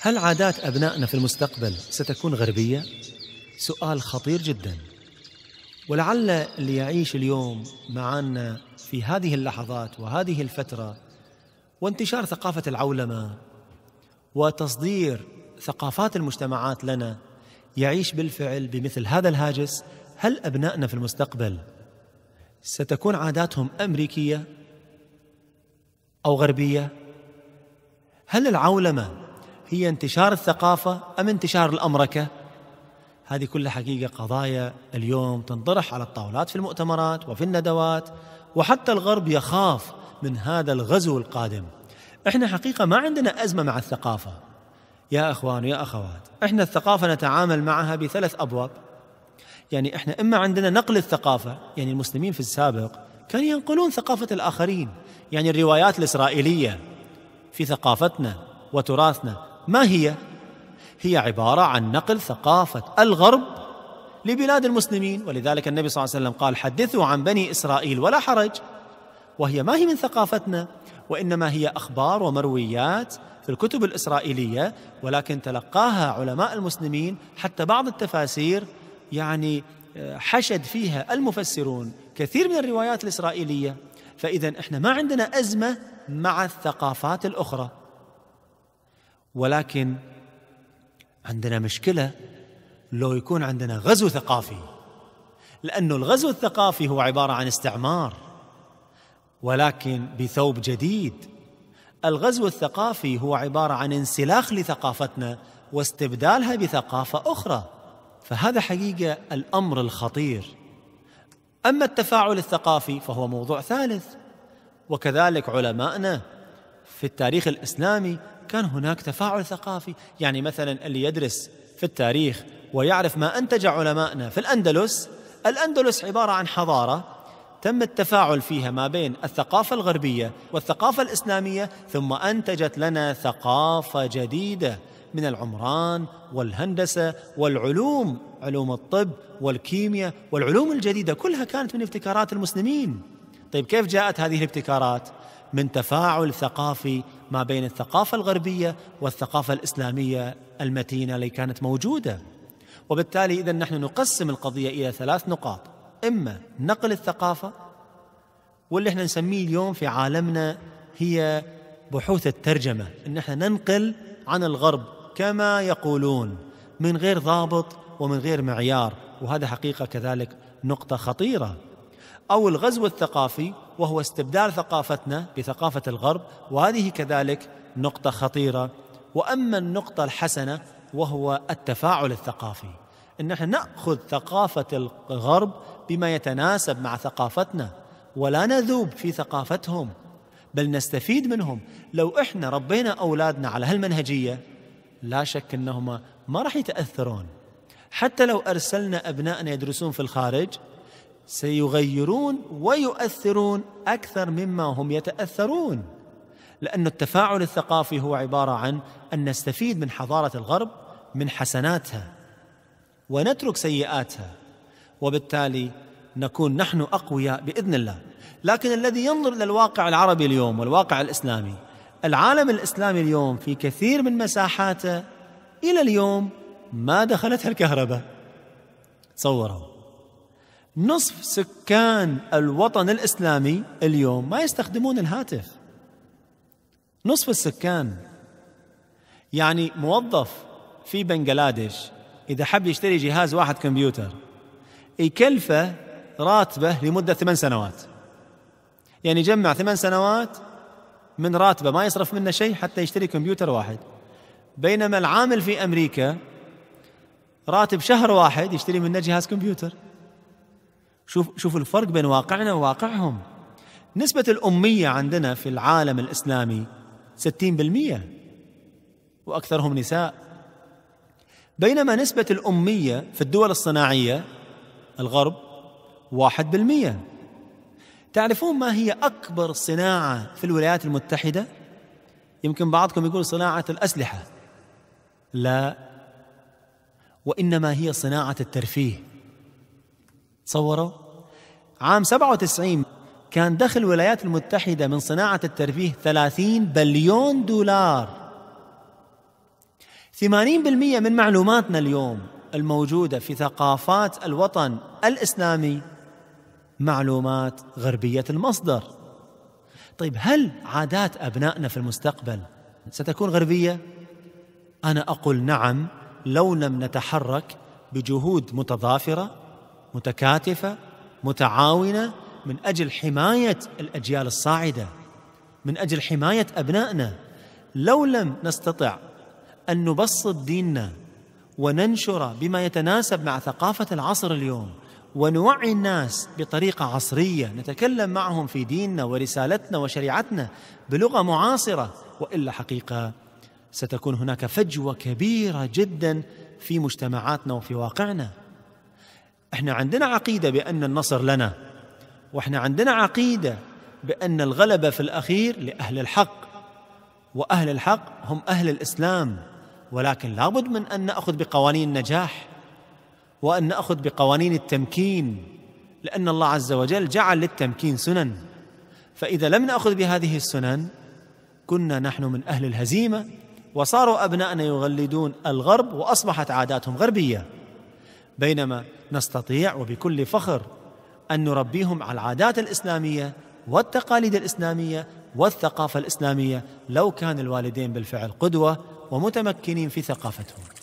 هل عادات أبنائنا في المستقبل ستكون غربية؟ سؤال خطير جدا ولعل اللي يعيش اليوم معنا في هذه اللحظات وهذه الفترة وانتشار ثقافة العولمة وتصدير ثقافات المجتمعات لنا يعيش بالفعل بمثل هذا الهاجس هل أبنائنا في المستقبل ستكون عاداتهم أمريكية أو غربية؟ هل العولمة هي انتشار الثقافة أم انتشار الأمركة هذه كلها حقيقة قضايا اليوم تنطرح على الطاولات في المؤتمرات وفي الندوات وحتى الغرب يخاف من هذا الغزو القادم احنا حقيقة ما عندنا أزمة مع الثقافة يا أخوان ويا أخوات احنا الثقافة نتعامل معها بثلاث أبواب يعني احنا إما عندنا نقل الثقافة يعني المسلمين في السابق كانوا ينقلون ثقافة الآخرين يعني الروايات الإسرائيلية في ثقافتنا وتراثنا ما هي؟ هي عبارة عن نقل ثقافة الغرب لبلاد المسلمين ولذلك النبي صلى الله عليه وسلم قال حدثوا عن بني إسرائيل ولا حرج وهي ما هي من ثقافتنا وإنما هي أخبار ومرويات في الكتب الإسرائيلية ولكن تلقاها علماء المسلمين حتى بعض التفاسير يعني آه، حشد فيها المفسرون كثير من الروايات الإسرائيلية فإذا إحنا ما عندنا أزمة مع الثقافات الأخرى ولكن عندنا مشكله لو يكون عندنا غزو ثقافي لانه الغزو الثقافي هو عباره عن استعمار ولكن بثوب جديد الغزو الثقافي هو عباره عن انسلاخ لثقافتنا واستبدالها بثقافه اخرى فهذا حقيقه الامر الخطير اما التفاعل الثقافي فهو موضوع ثالث وكذلك علمائنا في التاريخ الاسلامي كان هناك تفاعل ثقافي يعني مثلا اللي يدرس في التاريخ ويعرف ما أنتج علمائنا في الأندلس الأندلس عبارة عن حضارة تم التفاعل فيها ما بين الثقافة الغربية والثقافة الإسلامية ثم أنتجت لنا ثقافة جديدة من العمران والهندسة والعلوم علوم الطب والكيمياء والعلوم الجديدة كلها كانت من ابتكارات المسلمين طيب كيف جاءت هذه الابتكارات؟ من تفاعل ثقافي ما بين الثقافة الغربية والثقافة الإسلامية المتينة اللي كانت موجودة وبالتالي إذا نحن نقسم القضية إلى ثلاث نقاط إما نقل الثقافة واللي احنا نسميه اليوم في عالمنا هي بحوث الترجمة إن احنا ننقل عن الغرب كما يقولون من غير ضابط ومن غير معيار وهذا حقيقة كذلك نقطة خطيرة أو الغزو الثقافي وهو استبدال ثقافتنا بثقافه الغرب وهذه كذلك نقطه خطيره واما النقطه الحسنه وهو التفاعل الثقافي ان احنا ناخذ ثقافه الغرب بما يتناسب مع ثقافتنا ولا نذوب في ثقافتهم بل نستفيد منهم لو احنا ربينا اولادنا على هالمنهجيه لا شك انهم ما راح يتاثرون حتى لو ارسلنا ابنائنا يدرسون في الخارج سيغيرون ويؤثرون اكثر مما هم يتاثرون لان التفاعل الثقافي هو عباره عن ان نستفيد من حضاره الغرب من حسناتها ونترك سيئاتها وبالتالي نكون نحن اقوياء باذن الله لكن الذي ينظر الى الواقع العربي اليوم والواقع الاسلامي العالم الاسلامي اليوم في كثير من مساحاته الى اليوم ما دخلتها الكهرباء تصوروا نصف سكان الوطن الاسلامي اليوم ما يستخدمون الهاتف نصف السكان يعني موظف في بنغلاديش اذا حب يشتري جهاز واحد كمبيوتر يكلفه راتبه لمده ثمان سنوات يعني يجمع ثمان سنوات من راتبه ما يصرف منه شيء حتى يشتري كمبيوتر واحد بينما العامل في امريكا راتب شهر واحد يشتري منه جهاز كمبيوتر شوف شوف الفرق بين واقعنا وواقعهم نسبة الأمية عندنا في العالم الإسلامي 60% وأكثرهم نساء بينما نسبة الأمية في الدول الصناعية الغرب 1% تعرفون ما هي أكبر صناعة في الولايات المتحدة؟ يمكن بعضكم يقول صناعة الأسلحة لا وإنما هي صناعة الترفيه تصوروا عام 97 كان دخل الولايات المتحدة من صناعة الترفيه 30 بليون دولار 80% من معلوماتنا اليوم الموجودة في ثقافات الوطن الإسلامي معلومات غربية المصدر طيب هل عادات أبنائنا في المستقبل ستكون غربية؟ أنا أقول نعم لو لم نتحرك بجهود متضافرة متكاتفه متعاونه من اجل حمايه الاجيال الصاعده من اجل حمايه ابنائنا لو لم نستطع ان نبسط ديننا وننشره بما يتناسب مع ثقافه العصر اليوم ونوعي الناس بطريقه عصريه نتكلم معهم في ديننا ورسالتنا وشريعتنا بلغه معاصره والا حقيقه ستكون هناك فجوه كبيره جدا في مجتمعاتنا وفي واقعنا احنا عندنا عقيده بان النصر لنا واحنا عندنا عقيده بان الغلبه في الاخير لاهل الحق واهل الحق هم اهل الاسلام ولكن لابد من ان ناخذ بقوانين النجاح وان ناخذ بقوانين التمكين لان الله عز وجل جعل للتمكين سنن فاذا لم ناخذ بهذه السنن كنا نحن من اهل الهزيمه وصاروا ابنائنا يغلدون الغرب واصبحت عاداتهم غربيه بينما نستطيع وبكل فخر ان نربيهم على العادات الاسلاميه والتقاليد الاسلاميه والثقافه الاسلاميه لو كان الوالدين بالفعل قدوه ومتمكنين في ثقافتهم